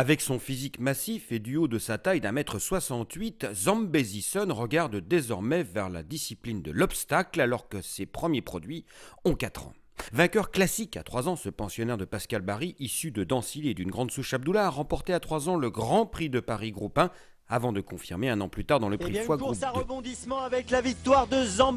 Avec son physique massif et du haut de sa taille d'un mètre 68, Zambezison regarde désormais vers la discipline de l'obstacle alors que ses premiers produits ont quatre ans. Vainqueur classique à trois ans, ce pensionnaire de Pascal Barry, issu de Dancilly et d'une grande souche Abdoullah, a remporté à trois ans le Grand Prix de Paris Groupe 1 avant de confirmer un an plus tard dans le eh prix de Foix Groupe 2. rebondissement avec la victoire de Son,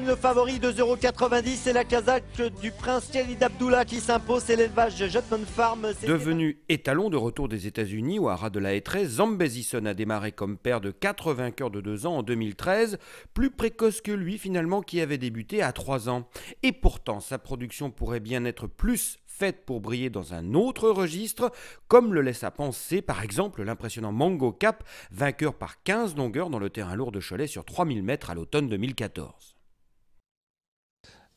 le favori de 0,90 et la casaque du prince Khalid Abdullah qui s'impose C'est l'élevage de Jotman Farm. Devenu étalon de retour des États-Unis au haras de la Hêtraie, Son a démarré comme père de 4 vainqueurs de 2 ans en 2013, plus précoce que lui finalement qui avait débuté à 3 ans. Et pourtant, sa production pourrait bien être plus faite pour briller dans un autre registre, comme le laisse à penser par exemple l'impressionnant Mango Cap, vainqueur par 15 longueurs dans le terrain lourd de Cholet sur 3000 mètres à l'automne 2014.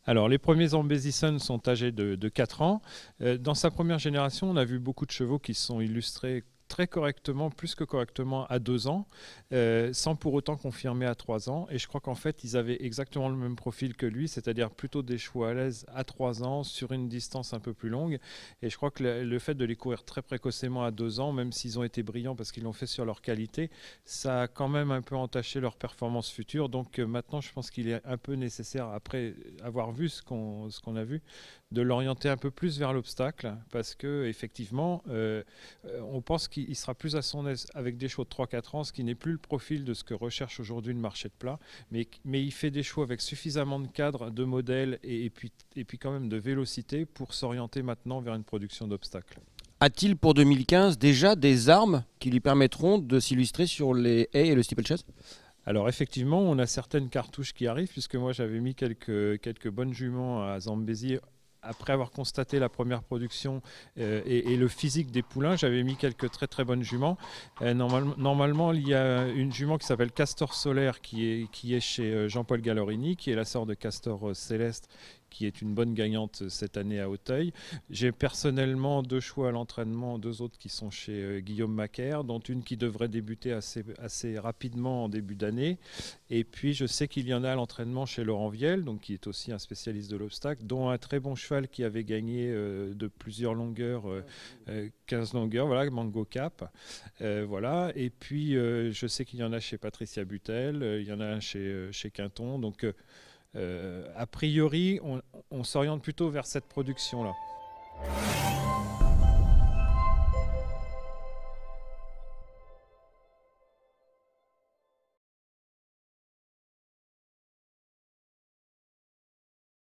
Alors, les premiers Ambésissons sont âgés de, de, 4 ans. Euh, dans sa première génération, on a vu beaucoup de chevaux qui sont illustrés très correctement, plus que correctement, à deux ans, euh, sans pour autant confirmer à trois ans. Et je crois qu'en fait, ils avaient exactement le même profil que lui, c'est-à-dire plutôt des chevaux à l'aise à trois ans sur une distance un peu plus longue. Et je crois que le, fait de les courir très précocement à deux ans, même s'ils ont été brillants parce qu'ils l'ont fait sur leur qualité, ça a quand même un peu entaché leur performance future. Donc euh, maintenant, je pense qu'il est un peu nécessaire, après avoir vu ce qu'on a vu, de l'orienter un peu plus vers l'obstacle parce que effectivement, euh, on pense qu'il il sera plus à son aise avec des choix de 3-4 ans, ce qui n'est plus le profil de ce que recherche aujourd'hui le marché de plat. Mais, mais il fait des choix avec suffisamment de cadres, de modèles et, puis, et puis quand même de vélocité pour s'orienter maintenant vers une production d'obstacles. A-t-il pour 2015 déjà des armes qui lui permettront de s'illustrer sur les haies et le steeplechase alors effectivement, on a certaines cartouches qui arrivent, puisque moi j'avais mis quelques, quelques bonnes juments à Zambézi après avoir constaté la première production euh, et, le physique des poulains, j'avais mis quelques très très bonnes juments. Euh, normalement, il y a une jument qui s'appelle Castor Solaire qui est, qui est chez euh, Jean-Paul Gallorini, qui est la sœur de Castor Céleste qui est une bonne gagnante euh, cette année à Auteuil. J'ai personnellement deux choix à l'entraînement, deux autres qui sont chez euh, Guillaume Macaire, dont une qui devrait débuter assez, assez rapidement en début d'année. Et puis je sais qu'il y en a à l'entraînement chez Laurent Viel, donc qui est aussi un spécialiste de l'obstacle, dont un très bon cheval qui avait gagné euh, de plusieurs longueurs, 15 longueurs, voilà, Mango Cap. voilà. Et puis je sais qu'il y en a chez Patricia Butel, il y en a un chez, chez Quinton. Donc euh, a priori, on, s'oriente plutôt vers cette production-là.